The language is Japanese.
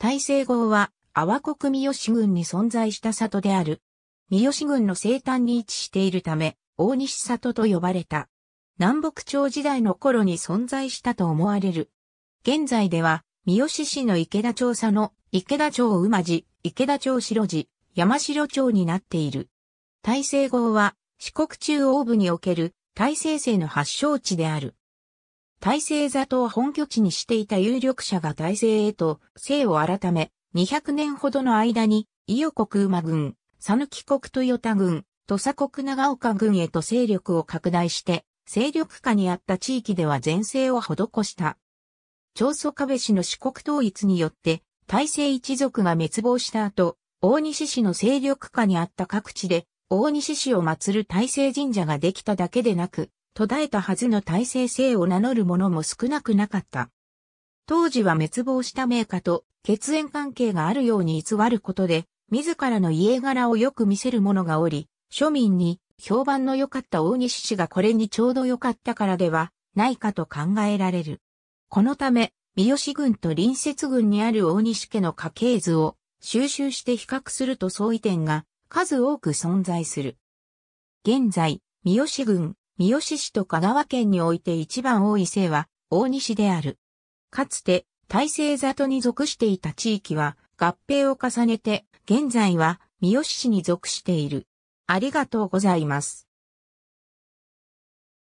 大西郷は、阿波国三好郡に存在した里である。三好郡の西端に位置しているため、大西里と呼ばれた。南北朝時代の頃に存在したと思われる。現在では、三好市の池田町佐の池田町馬路、池田町白路、山城町になっている。大西郷は、四国中央部における大西省の発祥地である。大勢座頭本拠地にしていた有力者が大勢へと姓を改め、200年ほどの間に、伊予国馬軍、佐抜国豊田軍、土佐国長岡軍へと勢力を拡大して、勢力下にあった地域では前世を施した。長宗壁氏の四国統一によって、大勢一族が滅亡した後、大西市の勢力下にあった各地で、大西市を祀る大勢神社ができただけでなく、途絶えたはずの体制性を名乗る者も少なくなかった。当時は滅亡した名家と血縁関係があるように偽ることで、自らの家柄をよく見せる者がおり、庶民に評判の良かった大西氏がこれにちょうど良かったからではないかと考えられる。このため、三好郡と隣接郡にある大西家の家系図を収集して比較すると相違点が数多く存在する。現在、三好郡、三好市と香川県において一番多い姓は大西である。かつて大成里に属していた地域は合併を重ねて現在は三好市に属している。ありがとうございます。